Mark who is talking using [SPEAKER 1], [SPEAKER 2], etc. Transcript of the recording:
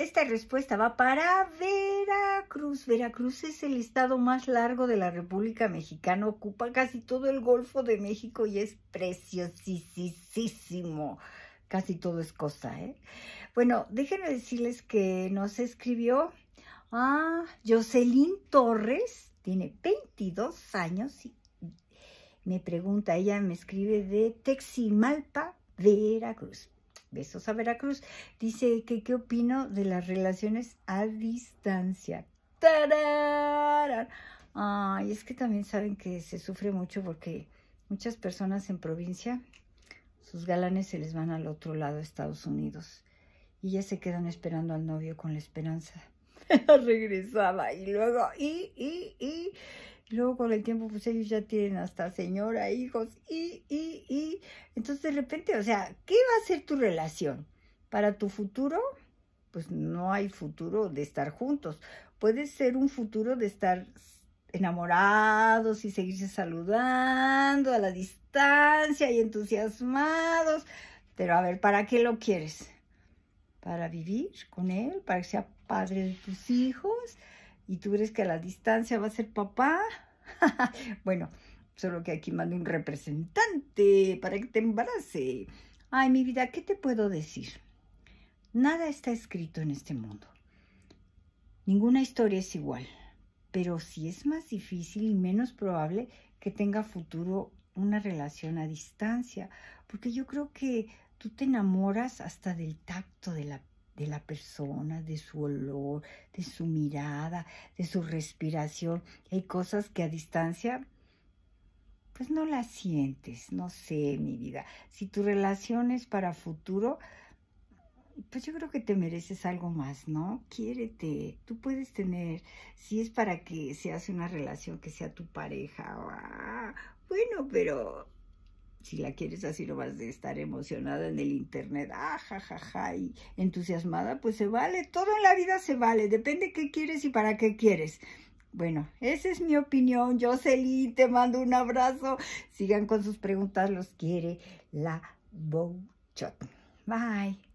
[SPEAKER 1] Esta respuesta va para Veracruz. Veracruz es el estado más largo de la República Mexicana, ocupa casi todo el Golfo de México y es preciosísimo. Casi todo es cosa, ¿eh? Bueno, déjenme decirles que nos escribió a ah, Jocelyn Torres, tiene 22 años y me pregunta, ella me escribe de Teximalpa, Veracruz besos a Veracruz, dice que qué opino de las relaciones a distancia. ¡Tararán! Ay, es que también saben que se sufre mucho porque muchas personas en provincia, sus galanes se les van al otro lado, Estados Unidos, y ya se quedan esperando al novio con la esperanza. Regresaba y luego, y, y, y, luego con el tiempo, pues ellos ya tienen hasta señora, hijos, y, y, y, entonces de repente, o sea, ¿qué va a ser tu relación? Para tu futuro, pues no hay futuro de estar juntos. Puede ser un futuro de estar enamorados y seguirse saludando a la distancia y entusiasmados. Pero a ver, ¿para qué lo quieres? ¿Para vivir con él? ¿Para que sea padre de tus hijos? ¿Y tú crees que a la distancia va a ser papá? bueno, Solo que aquí mando un representante para que te embarace. Ay, mi vida, ¿qué te puedo decir? Nada está escrito en este mundo. Ninguna historia es igual. Pero sí es más difícil y menos probable que tenga futuro una relación a distancia. Porque yo creo que tú te enamoras hasta del tacto de la de la persona, de su olor, de su mirada, de su respiración. Hay cosas que a distancia pues no la sientes, no sé, mi vida. Si tu relación es para futuro, pues yo creo que te mereces algo más, ¿no? Quiérete, tú puedes tener, si es para que se hace una relación que sea tu pareja, ah, bueno, pero si la quieres así no vas a estar emocionada en el internet, ah, ja, ja, y entusiasmada, pues se vale, todo en la vida se vale, depende qué quieres y para qué quieres. Bueno, esa es mi opinión. Yo Jocelyn, te mando un abrazo. Sigan con sus preguntas, los quiere la Bouchot. Bye.